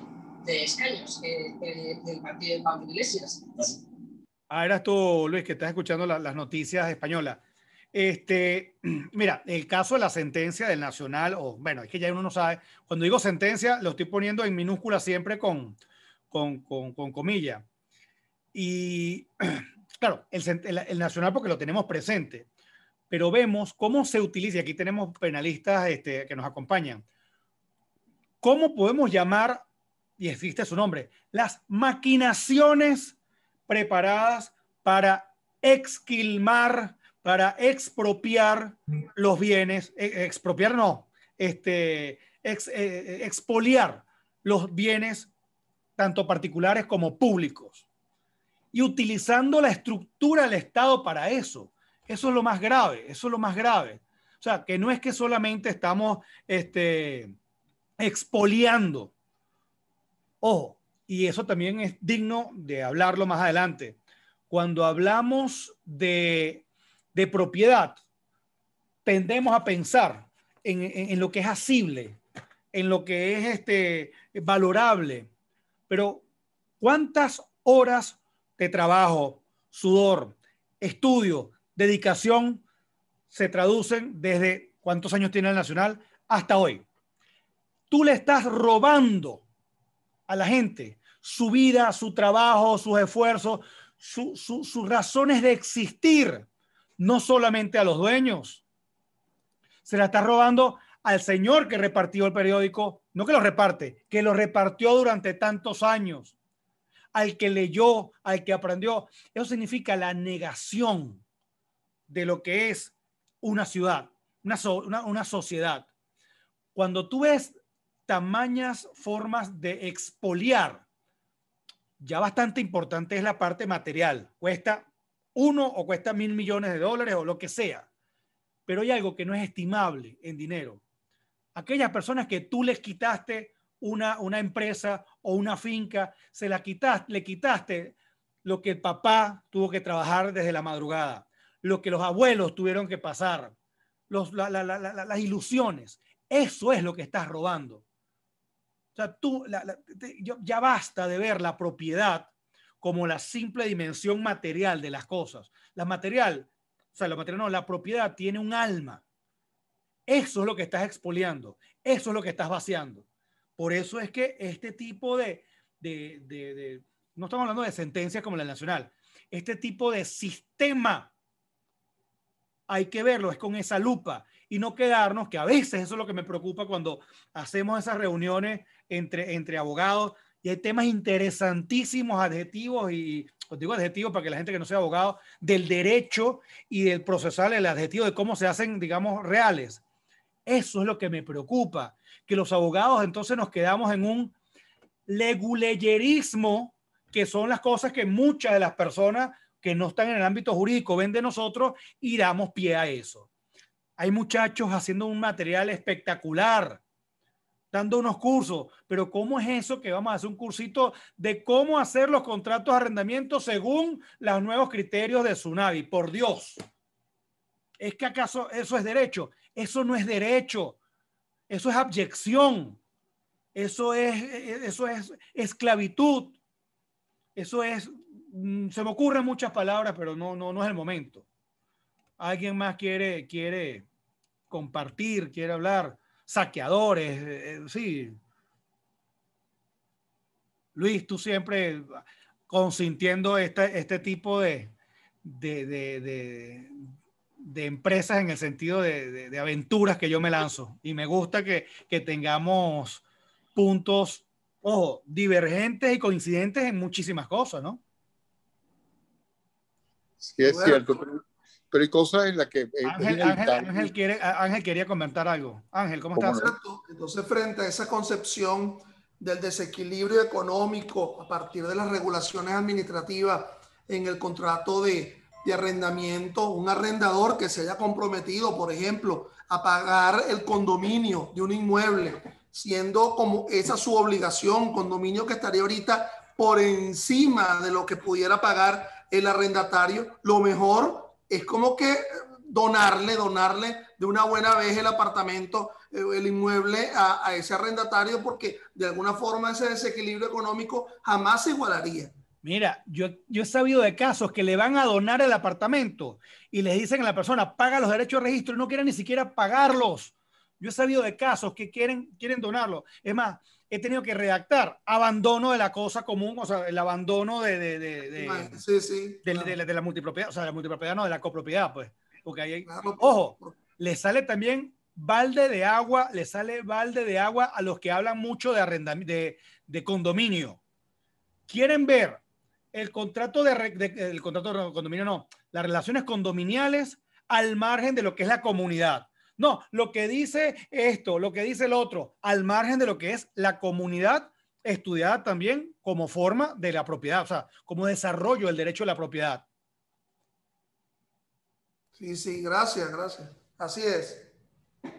de escaños que, el partido de Pablo Iglesias. Ah, eras tú, Luis, que estás escuchando las noticias españolas. Este, (clears throat) mira, el caso de la sentencia del Nacional, o bueno, es que ya uno no sabe. Cuando digo sentencia, lo estoy poniendo en minúscula siempre con, con, con, comillas. Y (clears throat) claro, el, Nacional porque lo tenemos presente, pero vemos cómo se utiliza, y aquí tenemos penalistas este, que nos acompañan, cómo podemos llamar, y existe su nombre, las maquinaciones preparadas para exquilmar, para expropiar los bienes, eh, eh, expropiar no, este, eh, expoliar los bienes tanto particulares como públicos. Y utilizando la estructura del Estado para eso. Eso es lo más grave, eso es lo más grave. O sea, que no es que solamente estamos este, expoliando. Ojo, y eso también es digno de hablarlo más adelante. Cuando hablamos de, propiedad, tendemos a pensar en, lo que es asible, en lo que es este, valorable, pero ¿cuántas horas de trabajo, sudor, estudio, dedicación se traducen desde cuántos años tiene el Nacional hasta hoy? Tú le estás robando a la gente, su vida, su trabajo, sus esfuerzos, sus razones de existir, no solamente a los dueños. Se la está robando al señor que repartió el periódico, no que lo reparte, que lo repartió durante tantos años, al que leyó, al que aprendió. Eso significa la negación de lo que es una ciudad, una, una sociedad. Cuando tú ves tamañas formas de expoliar. Ya bastante importante es la parte material. Cuesta uno o cuesta mil millones de dólares o lo que sea. Pero hay algo que no es estimable en dinero. Aquellas personas que tú les quitaste una, una empresa o una finca, se la quitaste, le quitaste lo que el papá tuvo que trabajar desde la madrugada, lo que los abuelos tuvieron que pasar, las ilusiones. Eso es lo que estás robando. O sea, tú, ya basta de ver la propiedad como la simple dimensión material de las cosas. La material, o sea, la material no, la propiedad tiene un alma. Eso es lo que estás expoliando, eso es lo que estás vaciando. Por eso es que este tipo de no estamos hablando de sentencias como la nacional, este tipo de sistema hay que verlo, es con esa lupa, y no quedarnos, que a veces eso es lo que me preocupa cuando hacemos esas reuniones entre, entre abogados y hay temas interesantísimos, adjetivos y, os digo adjetivos para que la gente que no sea abogado, del derecho y del procesal, el adjetivo de cómo se hacen, digamos, reales. Eso es lo que me preocupa, que los abogados entonces nos quedamos en un leguleyerismo, que son las cosas que muchas de las personas que no están en el ámbito jurídico ven de nosotros y damos pie a eso. Hay muchachos haciendo un material espectacular, dando unos cursos, pero ¿cómo es eso que vamos a hacer un cursito de cómo hacer los contratos de arrendamiento según los nuevos criterios de Tsunami? Por Dios. ¿Es que acaso eso es derecho? Eso no es derecho. Eso es abyección. Eso es, eso es esclavitud. Eso es, mm, se me ocurren muchas palabras, pero no, no, no es el momento alguien más quiere, quiere compartir, quiere hablar, saqueadores, eh, eh, sí. Luis, tú siempre consintiendo este, este tipo de, de, empresas en el sentido de, aventuras que yo me lanzo. Y me gusta que, tengamos puntos, ojo, divergentes y coincidentes en muchísimas cosas, ¿no? Sí, es cierto pero hay cosas en las que... Ángel, quiere, quería comentar algo. Ángel, ¿cómo, estás? Entonces, frente a esa concepción del desequilibrio económico a partir de las regulaciones administrativas en el contrato de, de arrendamiento, un arrendador que se haya comprometido, por ejemplo, a pagar el condominio de un inmueble, siendo como esa su obligación, condominio que estaría ahorita por encima de lo que pudiera pagar el arrendatario, lo mejor es como que donarle, donarle de una buena vez el apartamento, eh, el inmueble a, ese arrendatario, porque de alguna forma ese desequilibrio económico jamás se igualaría. Mira, yo, yo he sabido de casos que le van a donar el apartamento y les dicen a la persona, paga los derechos de registro y no quieren ni siquiera pagarlos. Yo he sabido de casos que quieren, quieren donarlo. Es más, he tenido que redactar abandono de la cosa común, o sea, el abandono de, la multipropiedad, o sea, la multipropiedad no, de la copropiedad, pues. ojo, le sale también balde de agua, le sale balde de agua a los que hablan mucho de, arrendamiento, de, condominio. Quieren ver el contrato de, el contrato de condominio, no, las relaciones condominiales al margen de lo que es la comunidad. No, lo que dice esto, lo que dice el otro, al margen de lo que es la comunidad estudiada también como forma de la propiedad, o sea, como desarrollo del derecho de la propiedad. Sí, sí, gracias, gracias. Así es.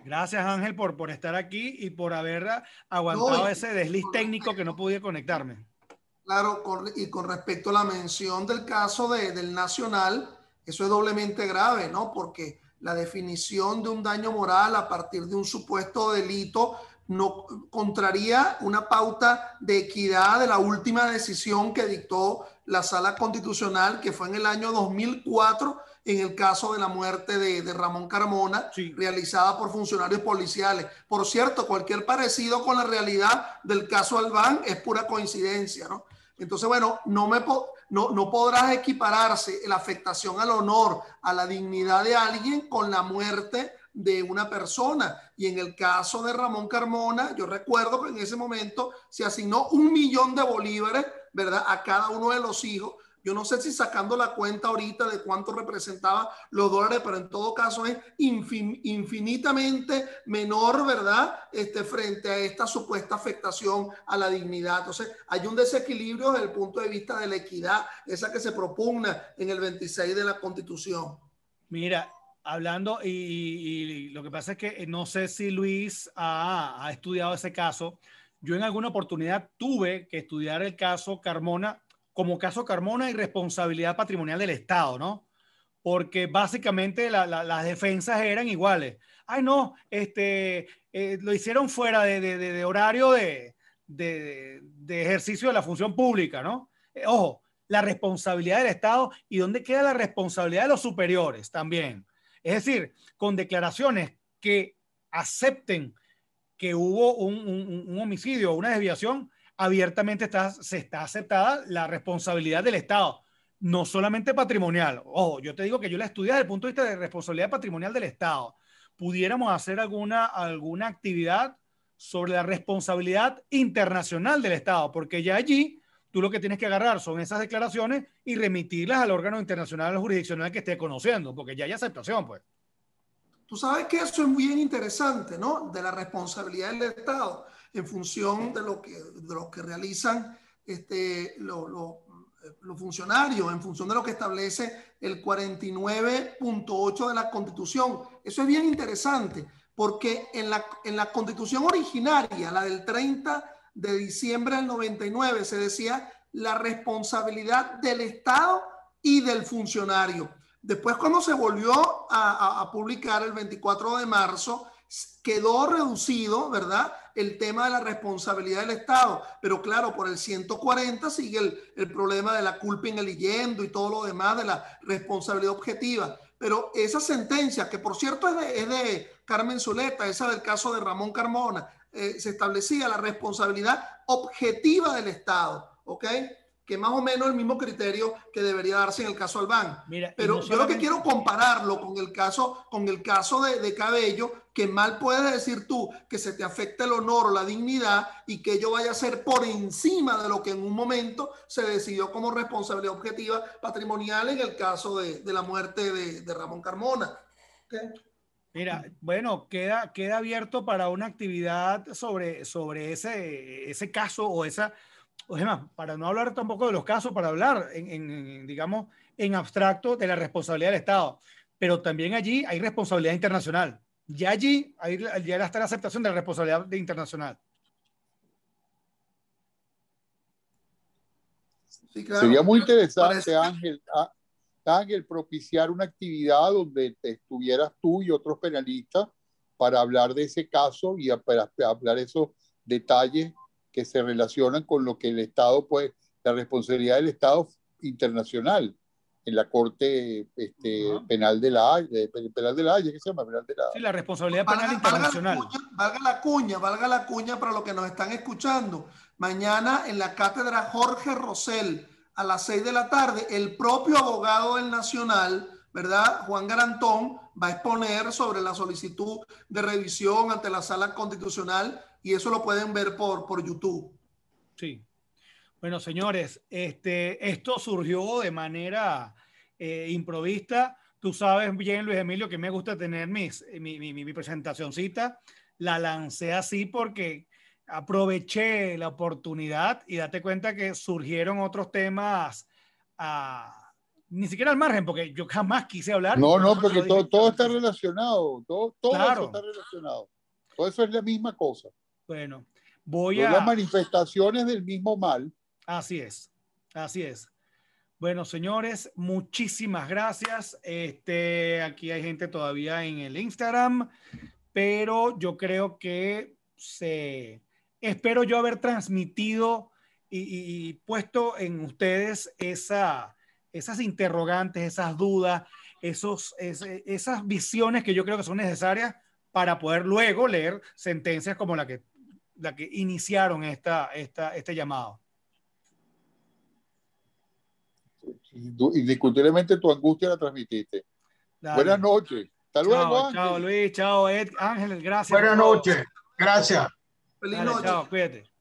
Gracias Ángel por, por estar aquí y por haber aguantado ese desliz técnico que no pude conectarme. Claro, y con respecto a la mención del caso del Nacional, eso es doblemente grave, ¿no? Porque la definición de un daño moral a partir de un supuesto delito no contraría una pauta de equidad de la última decisión que dictó la Sala Constitucional, que fue en el año 2004, en el caso de la muerte de, Ramón Carmona, realizada por funcionarios policiales. Por cierto, cualquier parecido con la realidad del caso Albán es pura coincidencia, ¿no? Entonces, bueno, no me, puedo no, podrás equipararse la afectación al honor, a la dignidad de alguien con la muerte de una persona. Y en el caso de Ramón Carmona, yo recuerdo que en ese momento se asignó un millón de bolívares, ¿verdad? A cada uno de los hijos yo no sé si sacando la cuenta ahorita de cuánto representaba los dólares, pero en todo caso es infinitamente menor, ¿verdad? Este, frente a esta supuesta afectación a la dignidad. Entonces, hay un desequilibrio desde el punto de vista de la equidad, esa que se propugna en el 26 de la Constitución. Mira, hablando y, lo que pasa es que eh, no sé si Luis ha, estudiado ese caso. Yo en alguna oportunidad tuve que estudiar el caso Carmona como caso Carmona y responsabilidad patrimonial del Estado, ¿no? Porque básicamente las defensas eran iguales. Ay, no, este, eh, lo hicieron fuera de, horario de, ejercicio de la función pública, ¿no? Eh, ojo, la responsabilidad del Estado y dónde queda la responsabilidad de los superiores también. Es decir, con declaraciones que acepten que hubo un, un homicidio o una desviación, abiertamente está, se está aceptada la responsabilidad del Estado, no solamente patrimonial. Ojo, yo te digo que yo la estudié desde el punto de vista de responsabilidad patrimonial del Estado. Pudiéramos hacer alguna, alguna actividad sobre la responsabilidad internacional del Estado, porque ya allí tú lo que tienes que agarrar son esas declaraciones y remitirlas al órgano internacional jurisdiccional que esté conociendo, porque ya hay aceptación, pues. Tú sabes que eso es muy interesante, ¿no? De la responsabilidad del Estado en función de lo que, de lo que realizan este, los funcionarios, en función de lo que establece el 49.8 de la Constitución. Eso es bien interesante, porque en la, en la Constitución originaria, la del 30 de diciembre del 99, se decía la responsabilidad del Estado y del funcionario. Después, cuando se volvió a publicar el 24 de marzo, quedó reducido, ¿verdad? el tema de la responsabilidad del Estado, pero claro, por el 140 sigue el, problema de la culpa en el yendo y todo lo demás de la responsabilidad objetiva. Pero esa sentencia, que por cierto es de, Carmen Zuleta, esa del caso de Ramón Carmona, eh, se establecía la responsabilidad objetiva del Estado, ¿ok? que más o menos el mismo criterio que debería darse en el caso Albán. Pero yo lo que quiero compararlo con el caso, con el caso de, Cabello, que mal puedes decir tú que se te afecta el honor o la dignidad y que ello vaya a ser por encima de lo que en un momento se decidió como responsabilidad objetiva patrimonial en el caso de, la muerte de, Ramón Carmona. Mira, bueno, queda, queda abierto para una actividad sobre, sobre ese, ese caso o esa o para no hablar tampoco de los casos, para hablar, en, digamos, en abstracto de la responsabilidad del Estado. Pero también allí hay responsabilidad internacional. y allí hay, ya está la aceptación de la responsabilidad internacional. Sería muy interesante, Ángel, ah, Ángel, propiciar una actividad donde estuvieras tú y otros penalistas para hablar de ese caso y para, para hablar esos detalles que se relacionan con lo que el Estado, pues, la responsabilidad del Estado internacional en la Corte este, Penal de la Haya, Penal de la ¿qué se llama? la la responsabilidad penal internacional. Valga la, cuña, valga la, cuña, para lo que nos están escuchando. Mañana en la cátedra Jorge Rosell a las seis de la tarde, el propio abogado del Nacional, ¿verdad? Juan Garantón, va a exponer sobre la solicitud de revisión ante la sala constitucional y eso lo pueden ver por, por YouTube. Sí. Bueno, señores, este, esto surgió de manera eh, improvista. Tú sabes bien, Luis Emilio, que me gusta tener mis, eh, mi, mi, mi presentacioncita. La lancé así porque aproveché la oportunidad y date cuenta que surgieron otros temas a ni siquiera al margen, porque yo jamás quise hablar. No, no, porque todo, todo está relacionado, todo, eso está relacionado. Todo eso es la misma cosa. Bueno, voy a... Las manifestaciones del mismo mal. Así es, así es. Bueno, señores, muchísimas gracias. Este, aquí hay gente todavía en el Instagram, pero yo creo que se... Espero yo haber transmitido y puesto en ustedes esa esas interrogantes, esas dudas, esos, eh, esas visiones que yo creo que son necesarias para poder luego leer sentencias como la que, la que iniciaron esta, esta, este llamado. Indiscutiblemente tu angustia la transmitiste. Buenas noches. Hasta luego. Chao, Luis, chao Ed, Ángel, gracias. Buenas noches. Gracias. Feliz noche. cuídate.